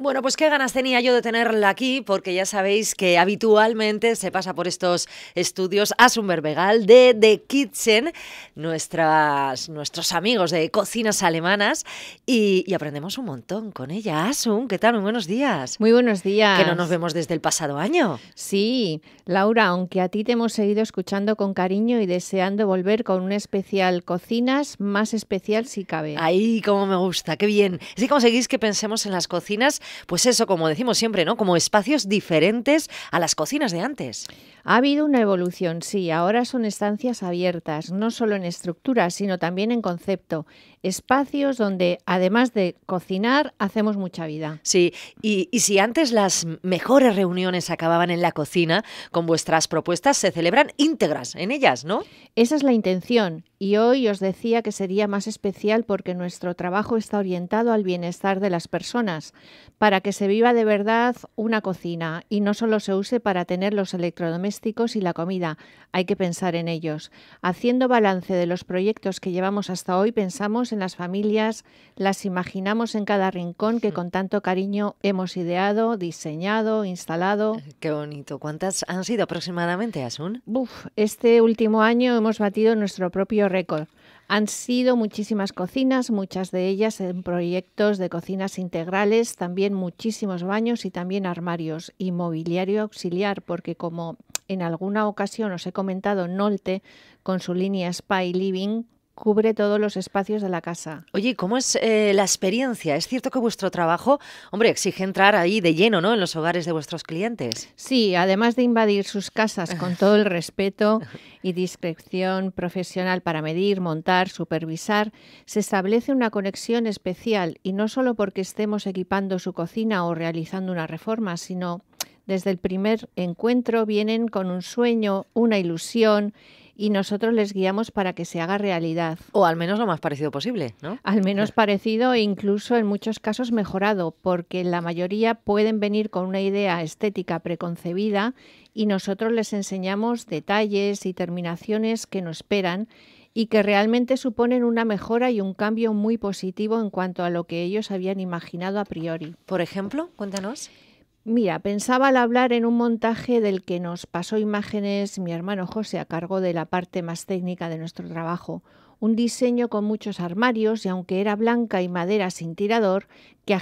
Bueno, pues qué ganas tenía yo de tenerla aquí, porque ya sabéis que habitualmente se pasa por estos estudios a Berbegal de The Kitchen, nuestras, nuestros amigos de cocinas alemanas, y, aprendemos un montón con ella. Asun, ¿qué tal? Muy buenos días. Muy buenos días. Que no nos vemos desde el pasado año. Sí, Laura, aunque a ti te hemos seguido escuchando con cariño y deseando volver con un especial cocinas, más especial si cabe. Ahí, cómo me gusta, qué bien. Así conseguís que pensemos en las cocinas pues eso, como decimos siempre, ¿no? Como espacios diferentes a las cocinas de antes. Ha habido una evolución, sí. Ahora son estancias abiertas, no solo en estructura, sino también en concepto. Espacios donde, además de cocinar, hacemos mucha vida. Sí, y, si antes las mejores reuniones acababan en la cocina, con vuestras propuestas se celebran íntegras en ellas, ¿no? Esa es la intención y hoy os decía que sería más especial porque nuestro trabajo está orientado al bienestar de las personas, para que se viva de verdad una cocina y no solo se use para tener los electrodomésticos y la comida, hay que pensar en ellos. Haciendo balance de los proyectos que llevamos hasta hoy, pensamos en las familias, las imaginamos en cada rincón que mm. con tanto cariño hemos ideado, diseñado, instalado. Eh, qué bonito. ¿Cuántas han sido aproximadamente, Asun? este último año hemos batido nuestro propio récord. Han sido muchísimas cocinas, muchas de ellas en proyectos de cocinas integrales, también muchísimos baños y también armarios y mobiliario auxiliar, porque como en alguna ocasión os he comentado, Nolte, con su línea Spy Living, cubre todos los espacios de la casa. Oye, ¿cómo es eh, la experiencia? Es cierto que vuestro trabajo, hombre, exige entrar ahí de lleno, ¿no? En los hogares de vuestros clientes. Sí, además de invadir sus casas con todo el respeto y discreción profesional para medir, montar, supervisar, se establece una conexión especial y no solo porque estemos equipando su cocina o realizando una reforma, sino desde el primer encuentro vienen con un sueño, una ilusión y nosotros les guiamos para que se haga realidad. O al menos lo más parecido posible, ¿no? Al menos parecido e incluso en muchos casos mejorado, porque la mayoría pueden venir con una idea estética preconcebida y nosotros les enseñamos detalles y terminaciones que no esperan y que realmente suponen una mejora y un cambio muy positivo en cuanto a lo que ellos habían imaginado a priori. Por ejemplo, cuéntanos. Mira, pensaba al hablar en un montaje del que nos pasó imágenes mi hermano José a cargo de la parte más técnica de nuestro trabajo, un diseño con muchos armarios y aunque era blanca y madera sin tirador, que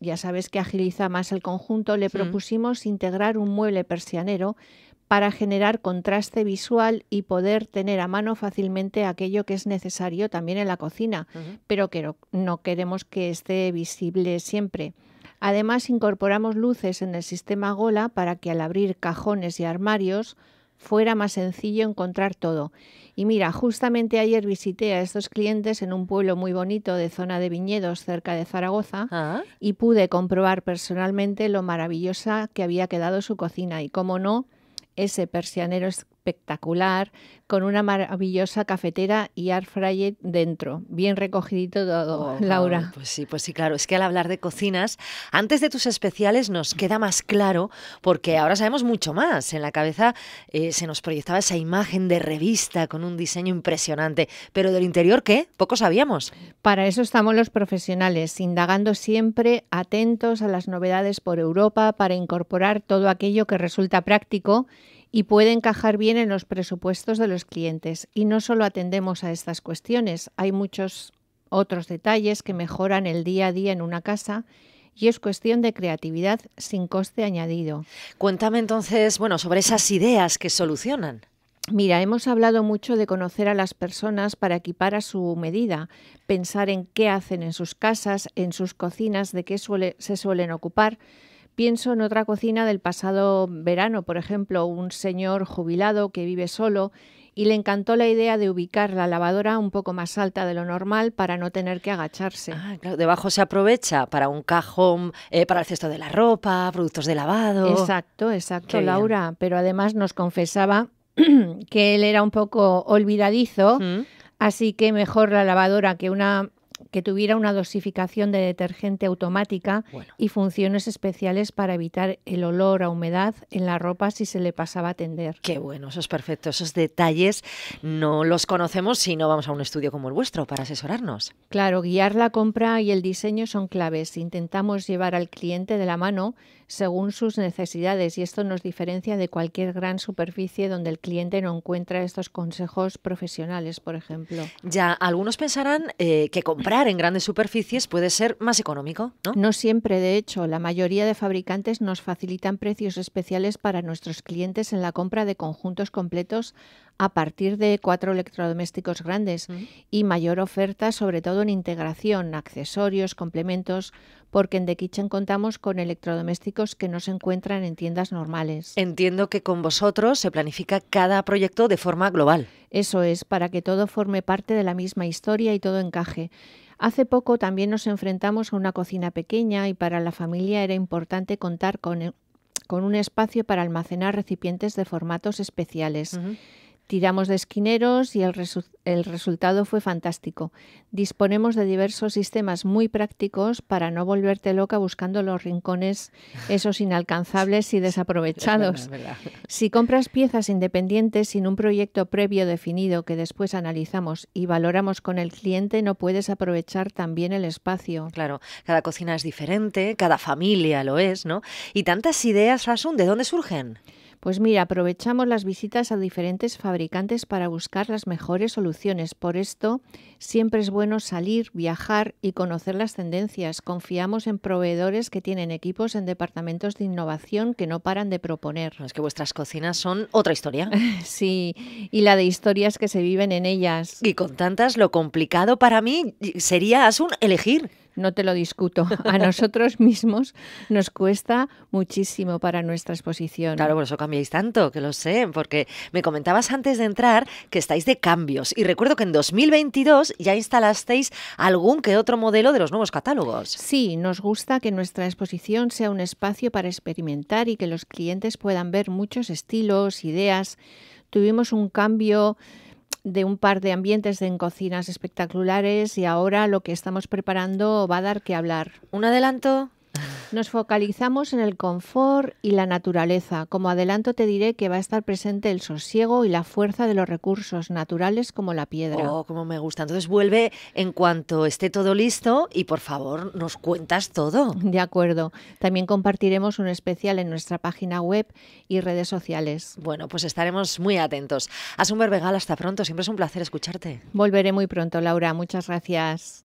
ya sabes que agiliza más el conjunto, le propusimos integrar un mueble persianero para generar contraste visual y poder tener a mano fácilmente aquello que es necesario también en la cocina, pero que no queremos que esté visible siempre. Además, incorporamos luces en el sistema Gola para que al abrir cajones y armarios fuera más sencillo encontrar todo. Y mira, justamente ayer visité a estos clientes en un pueblo muy bonito de zona de viñedos cerca de Zaragoza ah. y pude comprobar personalmente lo maravillosa que había quedado su cocina y cómo no, ese persianero espectacular con una maravillosa cafetera y air fryer dentro. Bien recogidito todo, oh, Laura. pues sí, pues sí, claro. Es que al hablar de cocinas, antes de tus especiales nos queda más claro porque ahora sabemos mucho más. En la cabeza eh, se nos proyectaba esa imagen de revista con un diseño impresionante. Pero del interior, ¿qué? Poco sabíamos. Para eso estamos los profesionales, indagando siempre, atentos a las novedades por Europa para incorporar todo aquello que resulta práctico y puede encajar bien en los presupuestos de los clientes. Y no solo atendemos a estas cuestiones, hay muchos otros detalles que mejoran el día a día en una casa y es cuestión de creatividad sin coste añadido. Cuéntame entonces, bueno, sobre esas ideas que solucionan. Mira, hemos hablado mucho de conocer a las personas para equipar a su medida, pensar en qué hacen en sus casas, en sus cocinas, de qué suele, se suelen ocupar, Pienso en otra cocina del pasado verano, por ejemplo, un señor jubilado que vive solo y le encantó la idea de ubicar la lavadora un poco más alta de lo normal para no tener que agacharse. Ah, debajo se aprovecha para un cajón, eh, para el cesto de la ropa, productos de lavado. Exacto, exacto, Laura. Pero además nos confesaba que él era un poco olvidadizo. Mm. Así que mejor la lavadora que una que tuviera una dosificación de detergente automática y funciones especiales para evitar el olor a humedad en la ropa si se le pasaba a tender. Qué bueno, eso es perfecto. Esos detalles no los conocemos si no vamos a un estudio como el vuestro para asesorarnos. Claro, guiar la compra y el diseño son claves. Intentamos llevar al cliente de la mano según sus necesidades y esto nos diferencia de cualquier gran superficie donde el cliente no encuentra estos consejos profesionales, por ejemplo. Ya, algunos pensarán eh, que comprar en grandes superficies puede ser más económico, ¿no? siempre, de hecho, la mayoría de fabricantes nos facilitan precios especiales para nuestros clientes en la compra de conjuntos completos a partir de cuatro electrodomésticos grandes y mayor oferta, sobre todo en integración, accesorios, complementos, porque en The Kitchen contamos con electrodomésticos que no se encuentran en tiendas normales. Entiendo que con vosotros se planifica cada proyecto de forma global. Eso es, para que todo forme parte de la misma historia y todo encaje. Hace poco también nos enfrentamos a una cocina pequeña y para la familia era importante contar con, eh, un espacio para almacenar recipientes de formatos especiales. Tiramos de esquineros y el, el, resultado fue fantástico. Disponemos de diversos sistemas muy prácticos para no volverte loca buscando los rincones esos inalcanzables y desaprovechados. Si compras piezas independientes sin un proyecto previo definido que después analizamos y valoramos con el cliente, no puedes aprovechar también el espacio. Claro, cada cocina es diferente, cada familia lo es, ¿no? Y tantas ideas, Rasun, ¿de dónde surgen? Pues mira, aprovechamos las visitas a diferentes fabricantes para buscar las mejores soluciones. Por esto, siempre es bueno salir, viajar y conocer las tendencias. Confiamos en proveedores que tienen equipos en departamentos de innovación que no paran de proponer. Es que vuestras cocinas son otra historia. sí, y la de historias que se viven en ellas. Y con tantas, lo complicado para mí sería, elegir no te lo discuto. A nosotros mismos nos cuesta muchísimo para nuestra exposición. Claro, por eso cambiáis tanto, que lo sé, porque me comentabas antes de entrar que estáis de cambios. Y recuerdo que en 2022 ya instalasteis algún que otro modelo de los nuevos catálogos. Sí, nos gusta que nuestra exposición sea un espacio para experimentar y que los clientes puedan ver muchos estilos, ideas. Tuvimos un cambio de un par de ambientes en cocinas espectaculares y ahora lo que estamos preparando va a dar que hablar. ¿Un adelanto? Nos focalizamos en el confort y la naturaleza. Como adelanto te diré que va a estar presente el sosiego y la fuerza de los recursos naturales como la piedra. Oh, como me gusta. Entonces vuelve en cuanto esté todo listo y por favor nos cuentas todo. De acuerdo. También compartiremos un especial en nuestra página web y redes sociales. Bueno, pues estaremos muy atentos. Asumber Vegal, hasta pronto. Siempre es un placer escucharte. Volveré muy pronto, Laura. Muchas gracias.